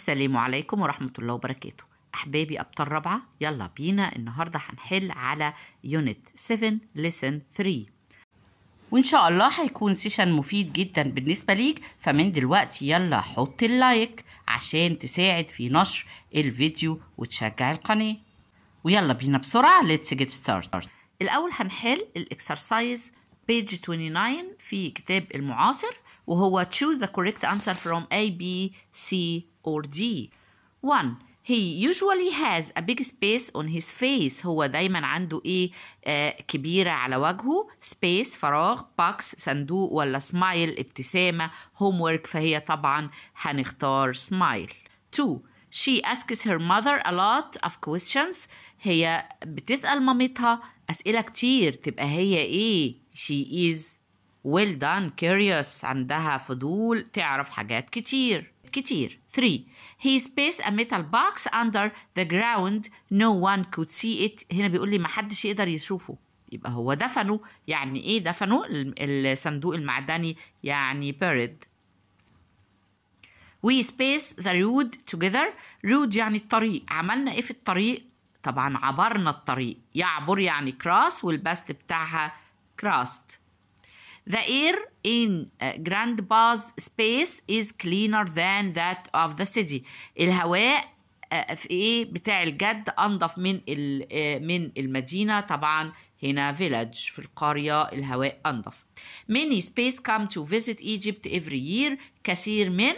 السلام عليكم ورحمة الله وبركاته أحبابي أبطال رابعة يلا بينا النهاردة هنحل على يونت 7 لسن 3 وإن شاء الله هيكون سيشن مفيد جدا بالنسبة ليك فمن دلوقتي يلا حط اللايك عشان تساعد في نشر الفيديو وتشجع القناة ويلا بينا بسرعة let's get started الأول هنحل الإكسرسايز بيج 29 في كتاب المعاصر وهو choose the correct answer from A, B, C or D 1 he usually has a big space on his face هو دايما عنده ايه آه كبيرة على وجهه space فراغ box صندوق ولا smile ابتسامة homework فهي طبعا هنختار smile 2 she asks her mother a lot of questions هي بتسأل مامتها أسئلة كتير تبقى هي ايه she is well done curious عندها فضول تعرف حاجات كتير كتير 3 he spaced a metal box under the ground no one could see it هنا بيقول لي محدش يقدر يشوفه يبقى هو دفنه يعني ايه دفنه الصندوق المعدني يعني buried we space the road together road يعني الطريق عملنا ايه في الطريق طبعا عبرنا الطريق يعبر يعني cross والبست بتاعها crossed The air in grandpa's space is cleaner than that of the city الهواء في ايه بتاع الجد انضف من من المدينه طبعا هنا فيلاج في القريه الهواء انضف many space come to visit Egypt every year كثير من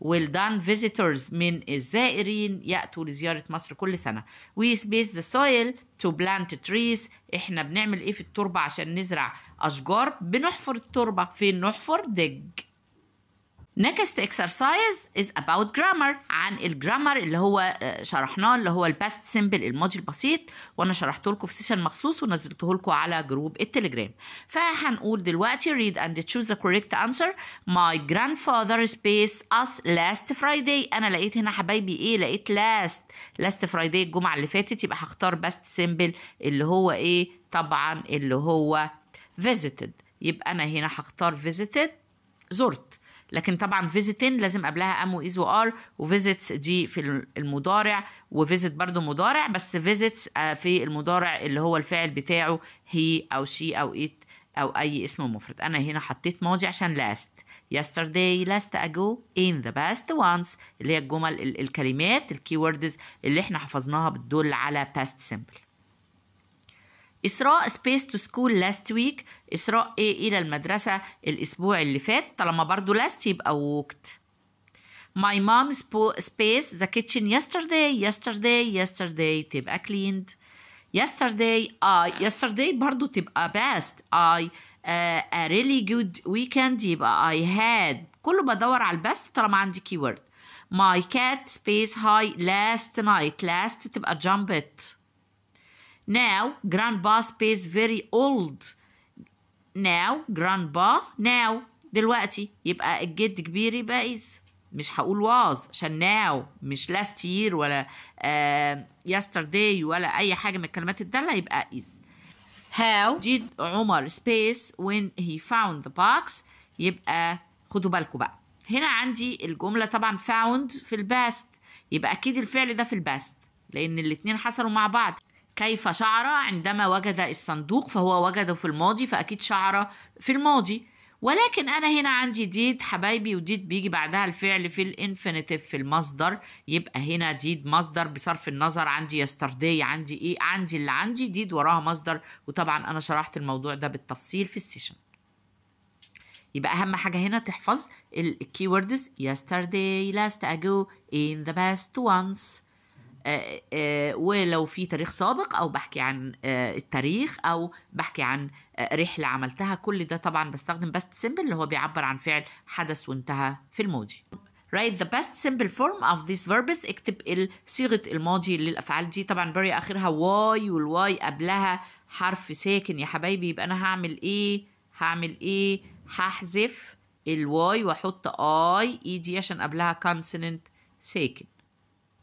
والدان visitors من الزائرين يأتوا لزيارة مصر كل سنة we space the soil to plant trees احنا بنعمل ايه في التربة عشان نزرع أشجار بنحفر التربة فين نحفر dig next exercise is about grammar عن الجرامر اللي هو آه، شرحناه اللي هو الباست سيمبل الماضي البسيط وانا شرحته لكم في سيشن مخصوص ونزلته لكم على جروب التليجرام فهنقول دلوقتي read and choose the correct answer my grandfather space us last friday انا لقيت هنا حبايبي ايه لقيت last last friday الجمعه اللي فاتت يبقى هختار باست سيمبل اللي هو ايه طبعا اللي هو visited يبقى انا هنا هختار visited زرت لكن طبعا فيزيتين لازم قبلها ام وايز وار وفيزيتس دي في المضارع وفيزيت برضو مضارع بس فيزيتس آه، في المضارع اللي هو الفعل بتاعه هي او شي او ات او اي اسم مفرد انا هنا حطيت ماضي عشان لاست yesterday last ago in the past once اللي هي الجمل الكلمات الكي اللي احنا حفظناها بتدل على past simple إسراء سبيس تو سكول لاست ويك إسراء إيه إلى المدرسة الأسبوع اللي فات طالما برضو لاست يبقى ووكت My mom space the kitchen yesterday yesterday yesterday تبقى cleaned yesterday I yesterday برضو تبقى best I uh, a really good weekend يبقى I had كله بدور على البست طالما عندي keyword my cat space high last night last تبقى jumped Now grandpa space very old. Now grandpa now دلوقتي يبقى الجد كبير يبقى is مش هقول was عشان now مش last year ولا uh, yesterday ولا أي حاجة من الكلمات الدالة يبقى is. How did عمر space when he found the box يبقى خدوا بالكم بقى هنا عندي الجملة طبعا found في الباست يبقى أكيد الفعل ده في الباست لأن الاتنين حصلوا مع بعض كيف شعر عندما وجد الصندوق فهو وجده في الماضي فأكيد شعر في الماضي ولكن أنا هنا عندي ديد حبايبي وديد بيجي بعدها الفعل في الانفينيتيف في المصدر يبقى هنا ديد مصدر بصرف النظر عندي يسترداي عندي إيه عندي اللي عندي ديد وراها مصدر وطبعا أنا شرحت الموضوع ده بالتفصيل في السيشن يبقى أهم حاجة هنا تحفظ الكيوردز يسترداي لاست أجو إن ذا باست once آه، آه، ولو في تاريخ سابق او بحكي عن آه، التاريخ او بحكي عن رحله عملتها كل ده طبعا بستخدم بست سمبل اللي هو بيعبر عن فعل حدث وانتهى في الماضي write the best simple form of these verbs اكتب صيغة الماضي للأفعال دي طبعا بري آخرها واي والواي قبلها حرف ساكن يا حبايبي يبقى أنا هعمل إيه هعمل إيه هحذف الواي وأحط آي إي دي عشان قبلها consonant ساكن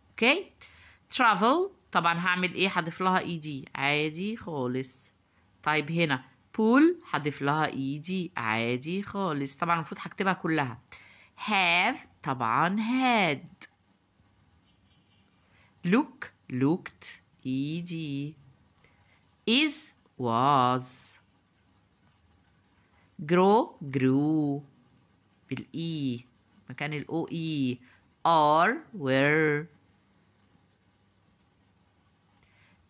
أوكي okay? travel طبعا هعمل ايه هضيف لها اي e دي عادي خالص طيب هنا pool هضيف لها اي e دي عادي خالص طبعا المفروض هكتبها كلها have طبعا had look looked اي e دي is was grow grew بالاي مكان الاو اي are were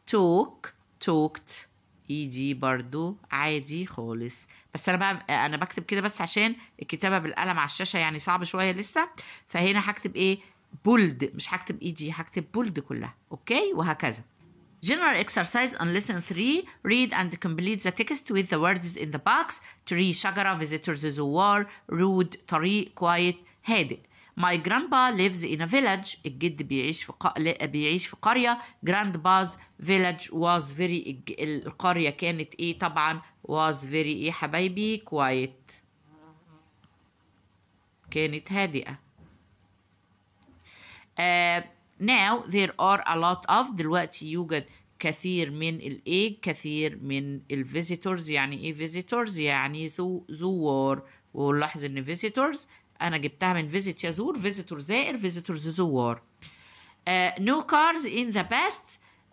توك توكت يجي e برضو عادي خالص بس انا بقى انا بكتب كده بس عشان الكتابه بالقلم على الشاشه يعني صعب شويه لسه فهنا هكتب ايه بولد مش هكتب اي e جي هكتب بولد كلها اوكي وهكذا General exercise on lesson 3 read and complete the text with the words in the box tree شجره visitors زوار rude طريق quiet هادئ My grandpa lives in a village. الجد بيعيش في ق... بيعيش في قريه Grandpa's village was very القريه كانت ايه طبعا was very ايه حبايبي quiet. كانت هادئه uh, now there are a lot of دلوقتي يوجد كثير من الايه كثير من الفيزيتورز يعني ايه فيزيتورز يعني زو زوار ونلاحظ ان فيزيتورز انا جبتها من فيزيت يزور فيزيتور زائر فيزيتورز زوار نو كارز ان ذا باست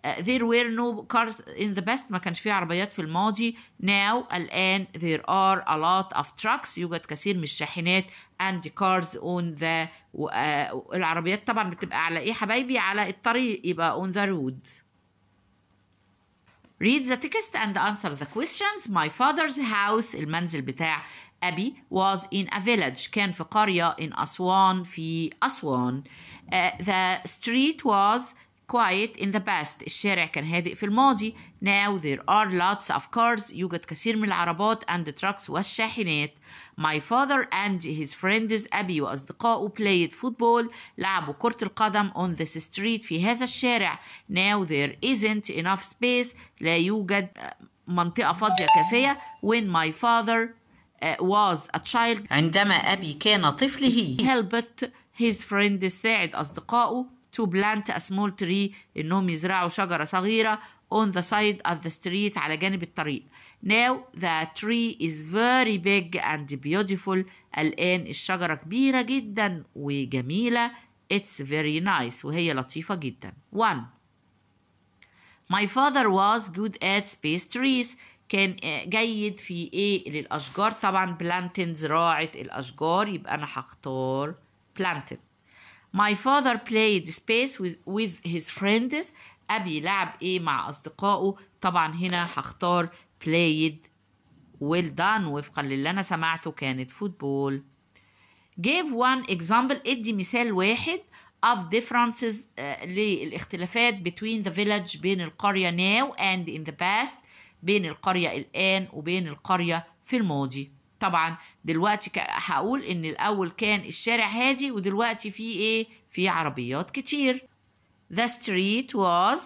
there were no cars in the past ما كانش في عربيات في الماضي now الآن there are a lot of trucks يوجد كثير من الشاحنات and cars on the uh, العربيات طبعا بتبقى على ايه حبايبي على الطريق يبقى on the road read the text and answer the questions my father's house المنزل بتاع Abbey was in a village كان في قرية in أسوان في أسوان uh, the street was quiet in the past الشارع كان هادئ في الماضي now there are lots of cars يوجد كثير من العربات and the trucks والشاحنات my father and his friends أبي وأصدقائه played football لعبوا كرة القدم on this street في هذا الشارع now there isn't enough space لا يوجد منطقة فاضية كافية when my father uh, was a child عندما أبي كان طفل he helped his friend ساعد أصدقائه to plant a small tree إنهم يزرعوا شجرة صغيرة on the side of the street على جانب الطريق now the tree is very big and beautiful الآن الشجرة كبيرة جدا وجميلة it's very nice وهي لطيفة جدا 1 My father was good at space trees كان جيد في ايه للاشجار طبعا بلانتن زراعه الاشجار يبقى انا هختار بلانتن My father played space with, with his friends أبي لعب إيه مع أصدقائه طبعا هنا هختار played well done وفقا للي أنا سمعته كانت فوتبول give one example ادي مثال واحد of differences uh, للاختلافات between the village بين القرية now and in the past بين القرية الآن وبين القرية في الماضي طبعا دلوقتي هقول ان الاول كان الشارع هادي ودلوقتي في ايه في عربيات كتير The street was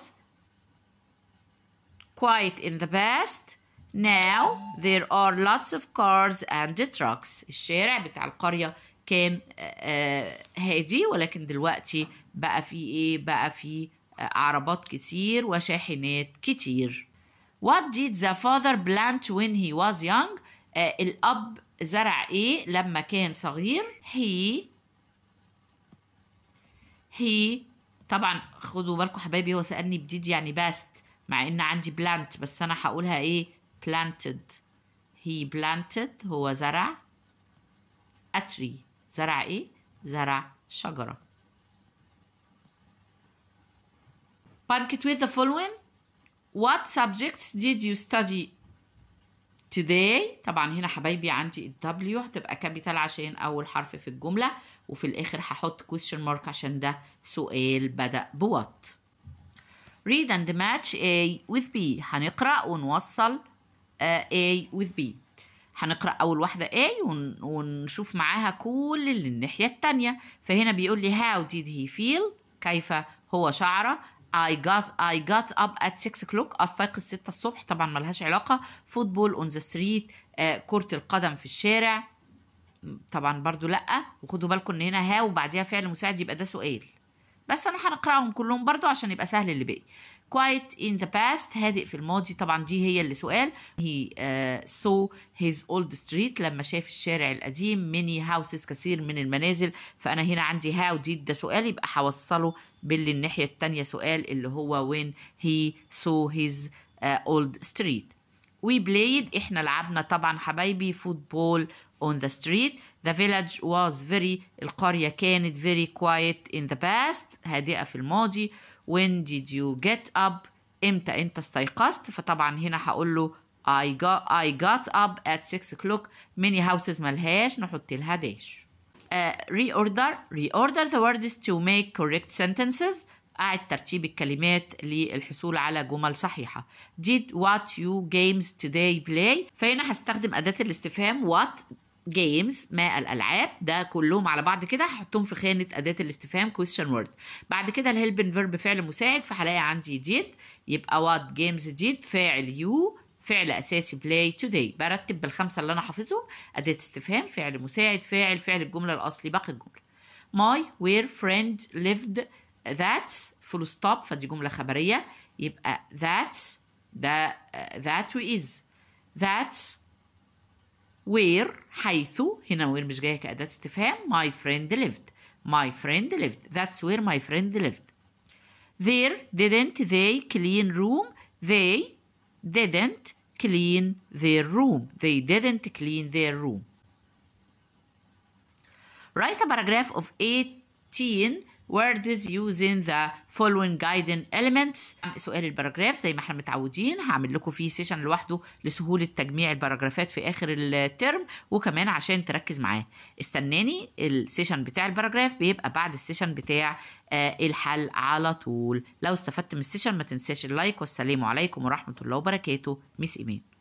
quiet in the past now there are lots of cars and trucks الشارع بتاع القرية كان آه، آه، هادي ولكن دلوقتي بقى في ايه بقى في آه، عربات كتير وشاحنات كتير What did the father plant when he was young? Uh, الأب زرع إيه لما كان صغير؟ He He طبعا خدوا بالكم حبايبي هو سألني بديد يعني best مع إن عندي plant بس أنا هقولها إيه planted He planted هو زرع a tree زرع إيه؟ زرع شجرة Park it with the following What subjects did you study today طبعا هنا حبايبي عندي W هتبقى كابيتال عشان اول حرف في الجمله وفي الاخر هحط question mark عشان ده سؤال بدا what. read and match A with B هنقرا ونوصل آه، A with B هنقرا اول واحده A ونشوف معاها كل اللي الناحيه التانية فهنا بيقول لي how did he feel كيف هو شعره I got I got up at 6 o'clock استيقظ 6 الصبح طبعا ملهاش علاقه فوتبول اون ذا ستريت كره القدم في الشارع طبعا برضو لا وخدوا بالكم ان هنا ها وبعديها فعل مساعد يبقى ده سؤال بس انا هنقراهم كلهم برضو عشان يبقى سهل اللي باقي quiet in the past هادئ في الماضي طبعا دي هي اللي سؤال he uh, saw his old street لما شاف الشارع القديم many houses كثير من المنازل فأنا هنا عندي how did ده سؤال يبقى هوصله باللي الناحية التانية سؤال اللي هو when he saw his uh, old street we played احنا لعبنا طبعا حبايبي فوتبول on the street the village was very القرية كانت very quiet in the past هادئة في الماضي when did you get up امتى انت استيقظت فطبعا هنا هقول له I got, I got up at 6 o'clock many houses ملهاش نحط لها داش uh, reorder reorder the words to make correct sentences أعد ترتيب الكلمات للحصول على جمل صحيحة did what you games today play فهنا هستخدم أداة الاستفهام what جيمز ما الالعاب ده كلهم على بعض كده هحطهم في خانه اداه الاستفهام كويشن وورد بعد كده الهيلبن فيرب فعل مساعد فهلاقي عندي ديت يبقى وات جيمز ديت فاعل يو فعل اساسي بلاي توداي برتب بالخمسه اللي انا حافظهم اداه استفهام فعل مساعد فاعل فعل الجمله الاصلي باقي الجمله ماي وير فريند ليفد ذات فول ستوب فدي جمله خبريه يبقى ذات ده ذات از ذات where حيث هنا where مش جايه كأداة استفهام my friend lived my friend lived that's where my friend lived there didn't they clean room they didn't clean their room they didn't clean their room write a paragraph of 18 word is using the following guiding elements سؤال الباراجراف زي ما احنا متعودين هعمل لكم فيه سيشن لوحده لسهولة تجميع الباراجرافات في آخر الترم وكمان عشان تركز معاه استناني السيشن بتاع الباراجراف بيبقى بعد السيشن بتاع آه، الحل على طول لو استفدت من السيشن ما تنساش اللايك والسلام عليكم ورحمة الله وبركاته ميس إيمان